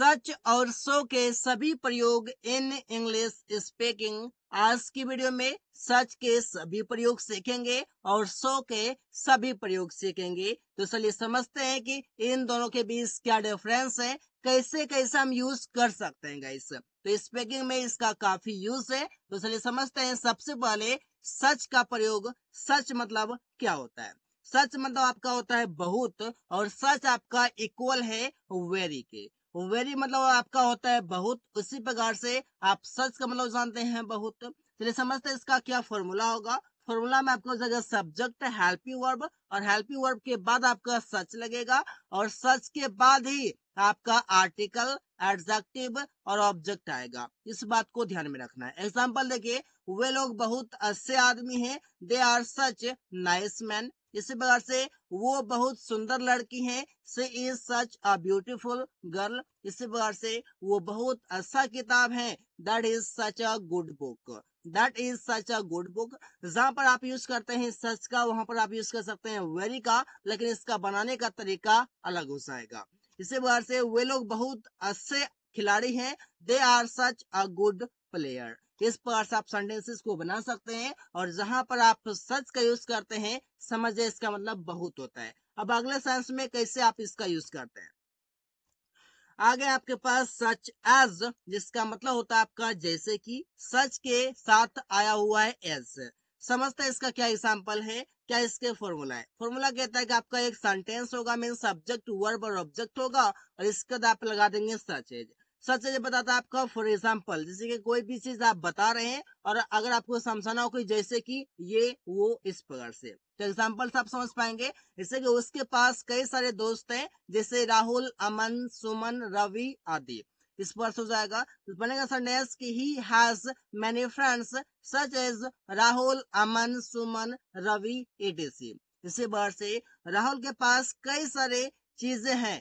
सच और सो के सभी प्रयोग इन इंग्लिश स्पीकिंग आज की वीडियो में सच के सभी प्रयोग सीखेंगे और सो के सभी प्रयोग सीखेंगे तो चलिए समझते हैं कि इन दोनों के बीच क्या डिफरेंस है कैसे कैसे हम यूज कर सकते हैं गाइस तो स्पीकिंग में इसका काफी यूज है तो चलिए समझते हैं सबसे पहले सच का प्रयोग सच मतलब क्या होता है सच मतलब आपका होता है बहुत और सच आपका इक्वल है वेरी के वेरी मतलब आपका होता है बहुत उसी प्रकार से आप सच का मतलब जानते हैं बहुत चलिए समझते हैं इसका क्या फॉर्मूला होगा फॉर्मूला में आपको जगह सब्जेक्ट हेल्पी वर्ब और हेल्पी वर्ब के बाद आपका सच लगेगा और सच के बाद ही आपका आर्टिकल एडजेक्टिव और ऑब्जेक्ट आएगा इस बात को ध्यान में रखना है एग्जाम्पल देखिए वे लोग बहुत अच्छे आदमी हैं they are such nice man इसी प्रकार से वो बहुत सुंदर लड़की है she is such a beautiful girl इसी प्रकार से वो बहुत अच्छा किताब है that is such a good book that is such a good book जहां पर आप यूज करते हैं सच का वहां पर आप यूज कर सकते हैं वेरी का लेकिन इसका बनाने का तरीका अलग हो जाएगा इसी प्रकार से वे लोग बहुत अच्छे खिलाड़ी हैं they are such a good player इस पर आप सेंटेंसेस को बना सकते हैं और जहां पर आप सच का यूज करते हैं समझे इसका मतलब बहुत होता है अब अगले सेंस में कैसे आप इसका यूज करते हैं आगे आपके पास सच एज जिसका मतलब होता है आपका जैसे कि सच के साथ आया हुआ है एज समझते हैं इसका क्या एग्जाम्पल है क्या इसके फॉर्मूला है फॉर्मूला कहता है कि आपका एक सेंटेंस होगा मीन सब्जेक्ट वर्ब और ऑब्जेक्ट होगा और इसके बाद आप लगा देंगे सच एज सच से बताता है आपका फॉर एग्जाम्पल जैसे कि कोई भी चीज आप बता रहे हैं और अगर आपको समझाना हो कोई जैसे कि ये वो इस प्रकार से तो एग्जाम्पल आप समझ पाएंगे जैसे कि उसके पास कई सारे दोस्त हैं जैसे राहुल अमन सुमन रवि आदि इस पर हो जाएगा तो बनेगा सेंटेंस की he has many friends such as Rahul Aman Suman Ravi etc इसी बार से राहुल के पास कई सारे चीजें हैं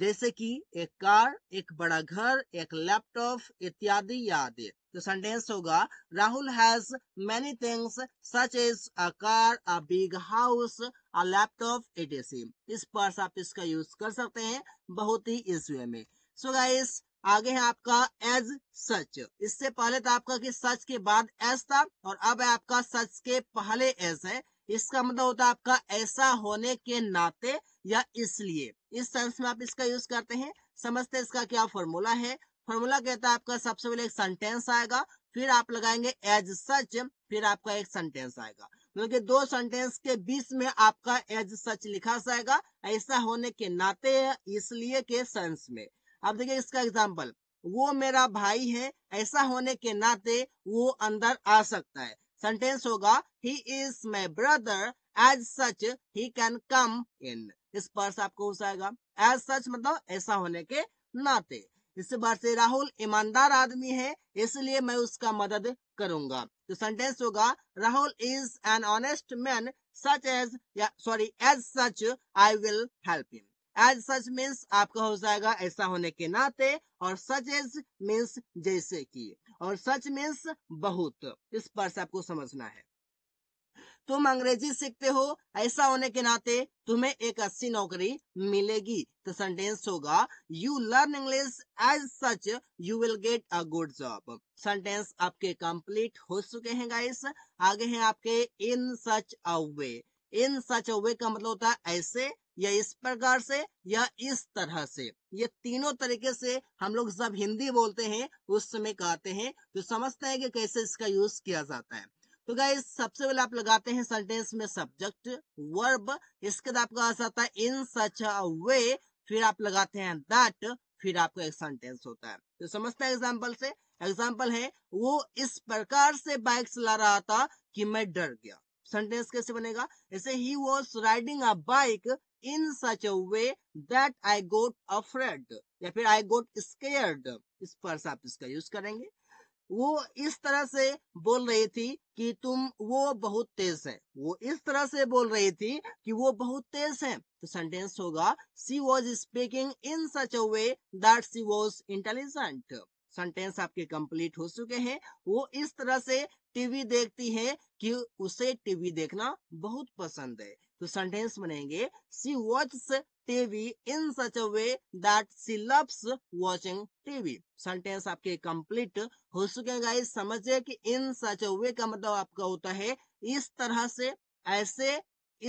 जैसे कि एक कार एक बड़ा घर एक लैपटॉप इत्यादि आदि तो सेंटेंस होगा Rahul has many things such is a car a big house a laptop it इस पर आप इसका यूज कर सकते हैं बहुत ही इस वे में सो so गाइस आगे है आपका एज सच इससे पहले था तो आपका कि सच के बाद एज था और अब है आपका सच के पहले एज है इसका मतलब होता है आपका ऐसा होने के नाते या इसलिए इस सेंस में आप इसका यूज करते हैं समझते हैं इसका क्या फॉर्मूला है फॉर्मूला कहता है आपका सबसे पहले एक सेंटेंस आएगा फिर आप लगाएंगे एज सच फिर आपका एक सेंटेंस आएगा मतलब कि दो सेंटेंस के बीच में आपका एज सच लिखा जाएगा ऐसा होने के नाते इसलिए के सेंस में अब देखिए इसका एग्जाम्पल वो मेरा भाई है ऐसा होने के नाते वो अंदर आ सकता है सेंटेंस होगा he is my brother as such he can come in इस पर से आपको हो जाएगा एज सच मतलब ऐसा होने के नाते इस बार से राहुल ईमानदार आदमी है इसलिए मैं उसका मदद करूंगा तो सेंटेंस होगा Rahul is an honest man such as या sorry as such I will help him as such means आपका हो जाएगा ऐसा होने के नाते और सच एज मीन्स जैसे कि और सच मीन्स बहुत इस पर आपको समझना है तुम अंग्रेजी सीखते हो ऐसा होने के नाते तुम्हें एक अच्छी नौकरी मिलेगी तो सेंटेंस होगा you learn English as such you will get a good job sentence आपके कंप्लीट हो चुके हैं गाइस आगे हैं आपके इन such a way in such a वे का मतलब होता है ऐसे या इस प्रकार से या इस तरह से ये तीनों तरीके से हम लोग जब हिंदी बोलते हैं उस समय कहते हैं तो समझते हैं कि कैसे इसका यूज किया जाता है तो क्या सबसे पहले आप लगाते हैं सेंटेंस में सब्जेक्ट वर्ब इसके बाद आपका आ जाता है इन सच अ वे फिर आप लगाते हैं दैट फिर आपका एक सेंटेंस होता है तो समझते हैं एग्जाम्पल से एग्जाम्पल है वो इस प्रकार से बाइक चला रहा था कि मैं डर गया सेंटेंस कैसे बनेगा ऐसे he was riding a bike in such a way that I got afraid या फिर आई गोट स्केयर्ड इस पर आप इसका यूज करेंगे वो इस तरह से बोल रही थी कि तुम वो बहुत तेज है वो इस तरह से बोल रही थी कि वो बहुत तेज है तो सेंटेंस होगा she was speaking in such a way that she was intelligent sentence आपके कंप्लीट हो चुके हैं वो इस तरह से टीवी देखती है कि उसे टीवी देखना बहुत पसंद है तो सेंटेंस बनेंगे she watch TV in such a way that she loves watching TV sentence आपके कंप्लीट हो चुके हैं समझे कि इन सच अ वे का मतलब आपका होता है इस तरह से ऐसे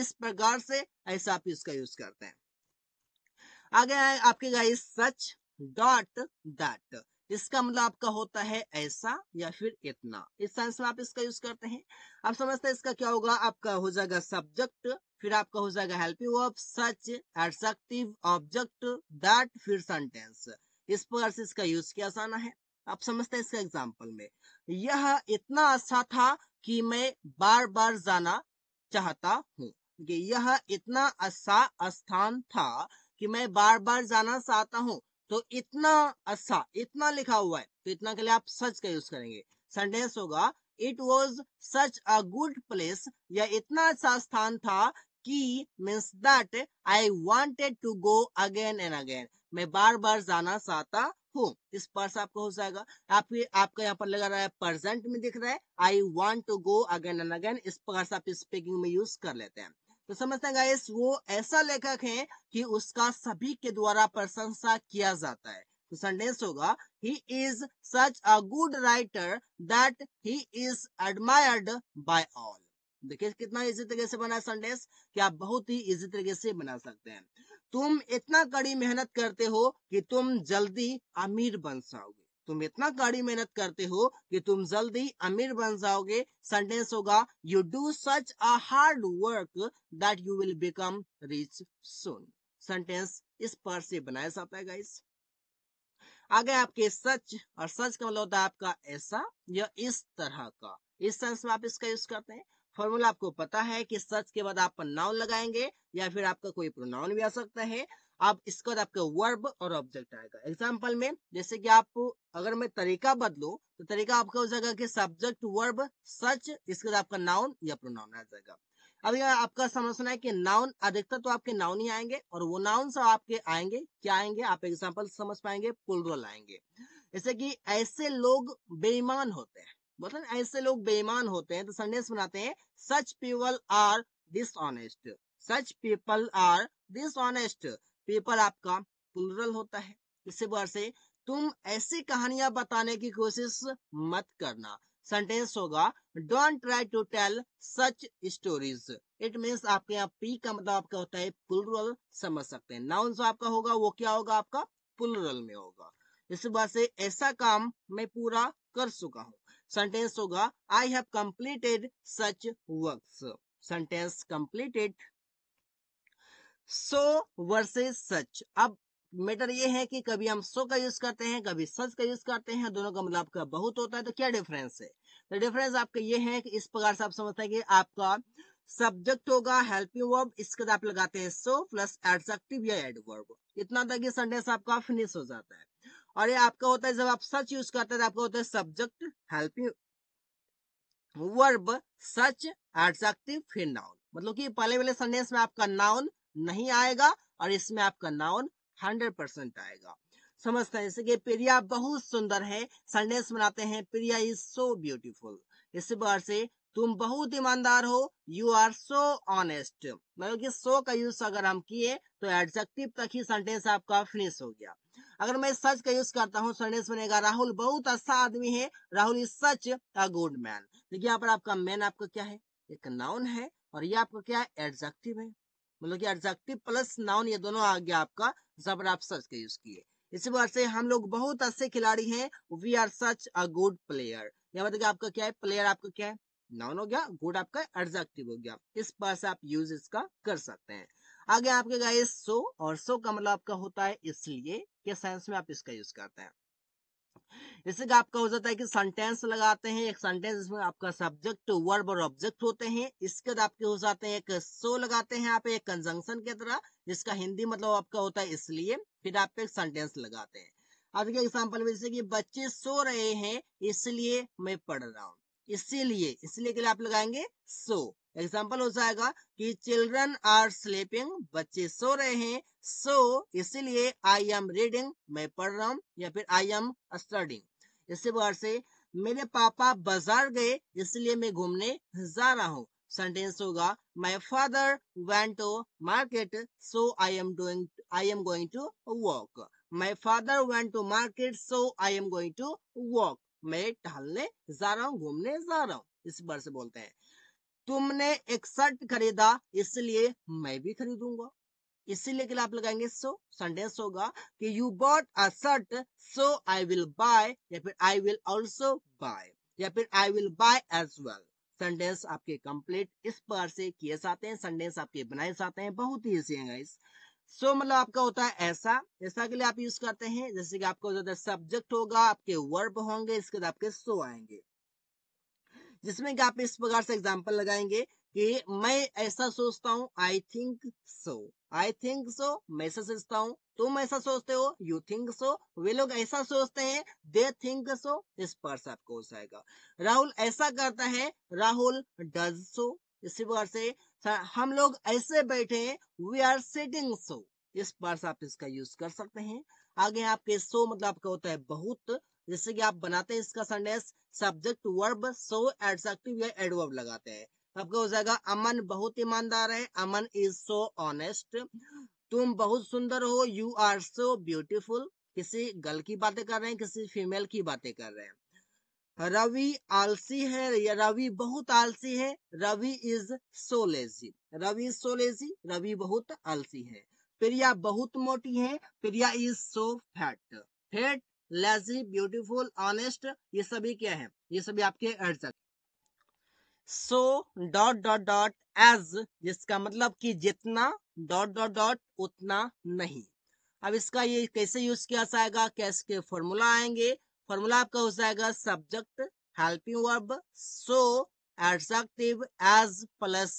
इस प्रकार से ऐसा आप इसका यूज करते हैं आगे आए आपके गाइस सच डॉट दैट इसका मतलब आपका होता है ऐसा या फिर इतना इस सेंस में आप इसका यूज करते हैं आप समझते हैं इसका क्या होगा आपका हो जाएगा सब्जेक्ट फिर आपका हो जाएगा help you of such adjective object that फिर सेंटेंस इस प्रकार से इसका यूज किया जाना है आप समझते हैं इसका एग्जाम्पल में यह इतना अच्छा था कि मैं बार बार जाना चाहता हूँ यह इतना अच्छा स्थान था कि मैं बार बार जाना चाहता हूँ तो इतना अच्छा इतना लिखा हुआ है तो इतना के लिए आप सच का यूज करेंगे सेंटेंस होगा it was such a good place या इतना अच्छा स्थान था की means that I wanted to go again and again मैं बार बार जाना चाहता हूँ इस पर्स आपको हो जाएगा आप आपका यहाँ पर लगा रहा है प्रेजेंट में दिख रहा है I want to go again and again इस पर्स आप स्पीकिंग में यूज कर लेते हैं तो समझते हैं गाइस वो ऐसा लेखक है कि उसका सभी के द्वारा प्रशंसा किया जाता है तो सेंटेंस होगा he is such a good writer that he is admired by all देखिए कितना इजी तरीके से बना संडेस कि आप बहुत ही इजी तरीके से बना सकते हैं तुम इतना कड़ी मेहनत करते हो कि तुम जल्दी अमीर बन जाओगे तुम इतना कड़ी मेहनत करते हो कि तुम जल्दी अमीर बन जाओगे सेंटेंस होगा you do such a hard work that you will become rich soon sentence इस पर से बनाया जाता है गाइस आगे आपके सच और सच का मतलब होता है आपका ऐसा या इस तरह का इस सेंस में आप इसका यूज करते हैं फॉर्मूला आपको पता है कि सच के बाद आप नाउन लगाएंगे या फिर आपका कोई प्रोनाउन भी आ सकता है अब इसके बाद आपका वर्ब और ऑब्जेक्ट आएगा एग्जाम्पल में जैसे कि आप अगर मैं तरीका बदलू तो तरीका आपका हो जाएगा कि सब्जेक्ट वर्ब सच इसके बाद आपका नाउन या प्रोनाउन आ जाएगा अब यह आपका समझना है कि नाउन अधिकतर तो आपके नाउन ही आएंगे और वो नाउन सब आपके आएंगे क्या आएंगे आप एग्जाम्पल समझ पाएंगे पुलरल आएंगे जैसे कि ऐसे लोग बेईमान होते हैं मतलब ऐसे लोग बेईमान होते हैं तो सेंटेंस बनाते हैं such people are dishonest such people are dishonest people आपका प्लूरल होता है इसी बार से तुम ऐसी कहानियां बताने की कोशिश मत करना सेंटेंस होगा don't try to tell such stories it means आपके यहाँ पी का मतलब आपका होता है पुलरल समझ सकते हैं नाउन जो आपका होगा वो क्या होगा आपका पुलरल में होगा इस बात से ऐसा काम मैं पूरा कर चुका हूँ सेंटेंस होगा I have completed such work sentence completed so versus such अब मैटर ये है कि कभी हम सो का यूज करते हैं कभी सच का यूज करते हैं दोनों का मतलब का बहुत होता है तो क्या डिफरेंस है तो डिफरेंस आपका ये है कि इस प्रकार से आप समझते हैं कि आपका सब्जेक्ट होगा हेल्पिंग वर्ब इसके आप लगाते हैं सो प्लस एडजेक्टिव या एडवर्ब इतना तक ये सेंटेंस आपका फिनिश हो जाता है और ये आपका होता है जब आप सच यूज करते हैं तो आपका होता है subject help you verb such adjective फिर नाउन मतलब कि पहले वाले सेंटेंस में आपका नाउन नहीं आएगा और इसमें आपका नाउन हंड्रेड परसेंट आएगा समझते हैं जैसे कि प्रिया बहुत सुंदर है सेंटेंस बनाते हैं प्रिया इज सो ब्यूटीफुल इस बार से तुम बहुत ईमानदार हो यू आर सो ऑनेस्ट मतलब कि सो का यूज अगर हम किए तो एडजेक्टिव तक ही सेंटेंस आपका फिनिश हो गया अगर मैं सच का यूज करता हूँ सेंटेंस बनेगा राहुल बहुत अच्छा आदमी है Rahul is such a good man देखिए यहाँ पर आपका मैन आपका क्या है एक नाउन है और ये आपका क्या है एडजेक्टिव है मतलब कि एडजेक्टिव प्लस नाउन ये दोनों आ गया आपका जबर आप सच का यूज किए इसी बार से हम लोग बहुत अच्छे खिलाड़ी हैं we are such a good player यहाँ बताइए आपका क्या है प्लेयर आपका क्या है नाउन हो गया गुड आपका एडजेक्टिव हो गया इस पर से आप यूज इसका कर सकते हैं आगे आपके गाइस सो और सो का मतलब आपका होता है इसलिए के सेंस में आप इसका यूज करते हैं इससे आपका हो जाता है कि सेंटेंस लगाते हैं एक सेंटेंस इसमें आपका सब्जेक्ट वर्ब और ऑब्जेक्ट होते हैं इसके बाद आपके हो जाते हैं एक सो लगाते हैं आप एक कंजंक्शन की तरह जिसका हिंदी मतलब आपका होता है इसलिए फिर आप एक सेंटेंस लगाते हैं अब एग्जाम्पल में जैसे कि बच्चे सो रहे हैं इसलिए मैं पढ़ रहा हूँ इसीलिए इसलिए के लिए आप लगाएंगे सो एग्जाम्पल हो जाएगा कि चिल्ड्रन आर स्लीपिंग बच्चे सो रहे हैं सो so, इसीलिए आई एम रीडिंग मैं पढ़ रहा हूँ या फिर आई एम स्टडिंग इसी बार से मेरे पापा बाजार गए इसलिए मैं घूमने जा रहा हूँ सेंटेंस होगा my father went to market so I am doing I am going to walk my father went to market so I am going to walk मैं टहलने जा रहा हूँ घूमने जा रहा हूँ इस बार से बोलते हैं तुमने एक शर्ट खरीदा इसलिए मैं भी खरीदूंगा इसीलिए के लिए आप लगाएंगे सो संडेस होगा कि you bought a shirt so I will buy या फिर आई विल ऑल्सो बाय या फिर I will buy as well sentence आपके कंप्लीट इस पर से किए जाते हैं संडेस आपके बनाए जाते हैं बहुत ही इजी है गाइस सो so, मतलब आपका होता है ऐसा ऐसा के लिए आप यूज करते हैं जैसे कि आपको ज्यादा सब्जेक्ट होगा आपके वर्ब होंगे इसके बाद आपके सो आएंगे जिसमें कि आप इस प्रकार से एग्जाम्पल लगाएंगे कि मैं ऐसा सोचता हूँ I think so I think so मैं ऐसा सोचता हूँ तुम ऐसा सोचते हो यू थिंक सो वे लोग ऐसा सोचते हैं दे थिंक सो इस पर से आपको हो जाएगा राहुल ऐसा करता है राहुल डज सो इसी प्रकार से हम लोग ऐसे बैठे वी आर सिटिंग सो इस वर्ड से आप इसका यूज कर सकते हैं आगे आपके सो मतलब आपका होता है बहुत जैसे कि आप बनाते हैं इसका sentence subject verb so adjective या एडवर्ब लगाते हैं तो आपका हो जाएगा अमन बहुत ईमानदार है अमन इज सो ऑनेस्ट तुम बहुत सुंदर हो यू आर सो ब्यूटीफुल किसी गर्ल की बातें कर रहे हैं किसी फीमेल की बातें कर रहे हैं रवि आलसी है या रवि बहुत आलसी है Ravi is so lazy Ravi is so lazy Ravi बहुत आलसी है प्रिया बहुत मोटी है Priya is so fat fat lazy beautiful honest ये सभी क्या है ये सभी आपके adjective so dot dot dot as जिसका मतलब कि जितना डॉट डॉट डॉट उतना नहीं अब इसका ये कैसे यूज किया जाएगा कैसे के फॉर्मूला आएंगे फॉर्मूला आपका हो जाएगा subject helping verb so adjective as plus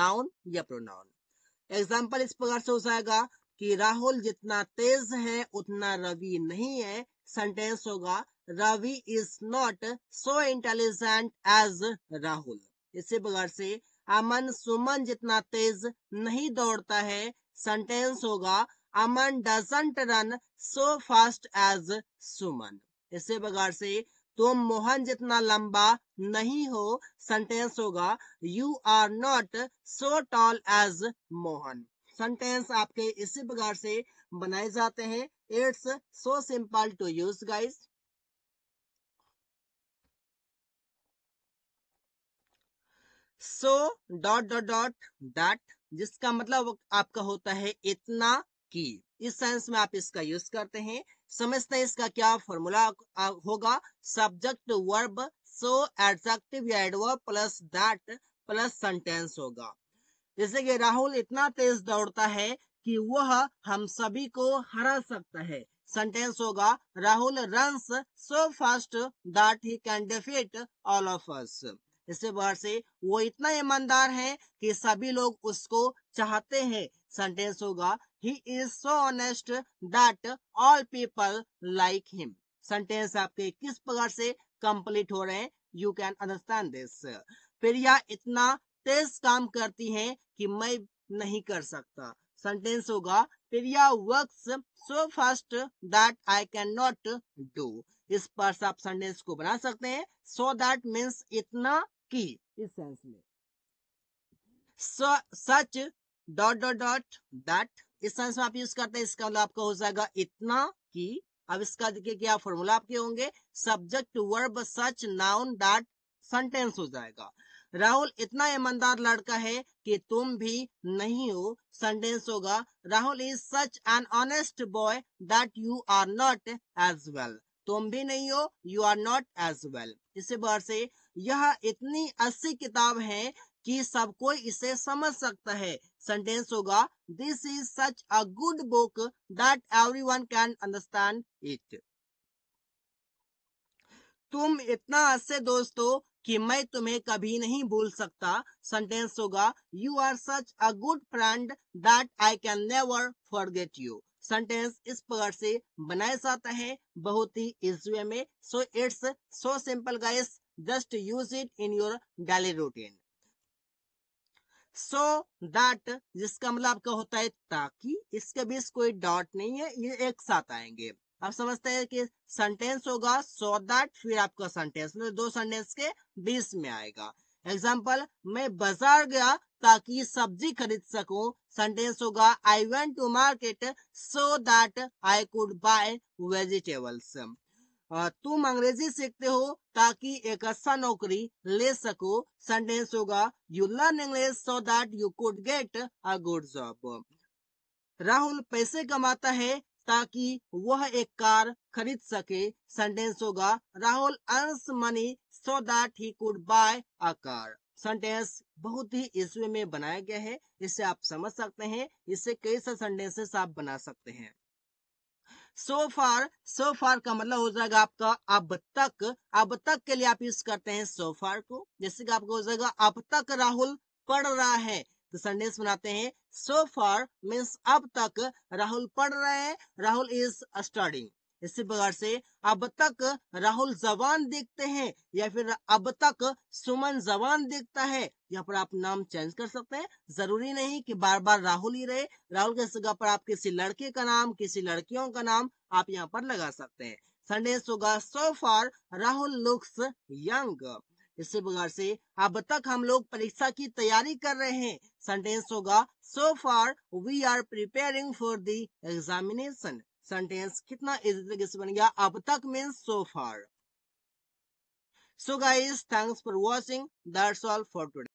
noun या प्रोनाउन एग्जाम्पल इस प्रकार से हो जाएगा कि राहुल जितना तेज है उतना रवि नहीं है सेंटेंस होगा Ravi is not so intelligent as Rahul इसी प्रकार से अमन सुमन जितना तेज नहीं दौड़ता है सेंटेंस होगा Aman doesn't run so fast as Suman इसी प्रकार से तुम मोहन जितना लंबा नहीं हो सेंटेंस होगा you are not so tall as Mohan sentence आपके इसी प्रकार से बनाए जाते हैं it's so simple to use guys so dot dot dot that जिसका मतलब आपका होता है इतना की इस सेंस में आप इसका यूज करते हैं समझते हैं इसका क्या फॉर्मूला होगा सब्जेक्ट वर्ब सो एडजेक्टिव या adverb plus that plus sentence होगा जैसे कि राहुल इतना तेज दौड़ता है कि वह हम सभी को हरा सकता है सेंटेंस होगा Rahul runs so fast that he can defeat all of us इसके बाहर से वो इतना ईमानदार है कि सभी लोग उसको चाहते हैं सेंटेंस होगा he is so honest that all people like him sentence आपके किस प्रकार से कंप्लीट हो रहे हैं you can understand this Priya इतना तेज काम करती है कि मैं नहीं कर सकता सेंटेंस होगा Priya work so fast that I can not do इस पर से आप सेंटेंस को बना सकते हैं सो दैट मीन्स इतना की इस सेंस में such dot dot dot that किस सेंस में आप यूज करते हैं इसका मतलब आपका हो जाएगा इतना कि अब इसका देखिए क्या फॉर्मूला आपके होंगे subject verb such noun dot sentence हो जाएगा राहुल इतना ईमानदार लड़का है कि तुम भी नहीं हो सेंटेंस होगा Rahul is such an honest boy that you are not as well तुम भी नहीं हो you are not as well इसी बार से यह इतनी अस्सी किताब है कि सब कोई इसे समझ सकता है सेंटेंस होगा this is such a good book that one can understand it तुम इतना हंसे दोस्तों कि मैं तुम्हें कभी नहीं भूल सकता सेंटेंस होगा you are such a good friend that I can never forget you sentence इस प्रकार से बनाया जाता है बहुत ही इस वे में so it's so simple guys just use it in your daily routine so so that जिसका मतलब आपका होता है ताकि इसके बीच कोई डॉट नहीं है ये एक साथ आएंगे आप समझते हैं कि सेंटेंस होगा सो दैट फिर आपका सेंटेंस मतलब दो सेंटेंस के बीच में आएगा एग्जाम्पल मैं बाजार गया ताकि सब्जी खरीद सकूं सेंटेंस होगा I went to market so that I could buy vegetables तुम अंग्रेजी सीखते हो ताकि एक अच्छा नौकरी ले सको सेंटेंस होगा you learn English so that you could get a good job Rahul पैसे कमाता है ताकि वह एक कार खरीद सके सेंटेंस होगा Rahul earns money so that he could buy a car sentence बहुत ही इसवे में बनाया गया है इसे आप समझ सकते हैं इससे कई सारे सेंटेंसेस आप बना सकते हैं सो फार सो फार का मतलब हो जाएगा आपका अब तक अब तक के लिए आप यूज करते हैं सो फार को जैसे कि आपको हो जाएगा अब तक राहुल पढ़ रहा है तो संदेश बनाते हैं सो फार मीन्स अब तक राहुल पढ़ रहे हैं राहुल इज स्टडिंग इसी प्रकार से अब तक राहुल जवान देखते हैं या फिर अब तक सुमन जवान देखता है यहाँ पर आप नाम चेंज कर सकते हैं जरूरी नहीं कि बार बार राहुल ही रहे राहुल के जगह पर आप किसी लड़के का नाम किसी लड़कियों का नाम आप यहाँ पर लगा सकते हैं संडे होगा so far Rahul looks young इसी प्रकार से अब तक हम लोग परीक्षा की तैयारी कर रहे हैं सेंटेंस होगा so far we are preparing for the examination sentence कितना इजी तरीके से बन गया अब तक means so far so guys thanks for watching that's all for today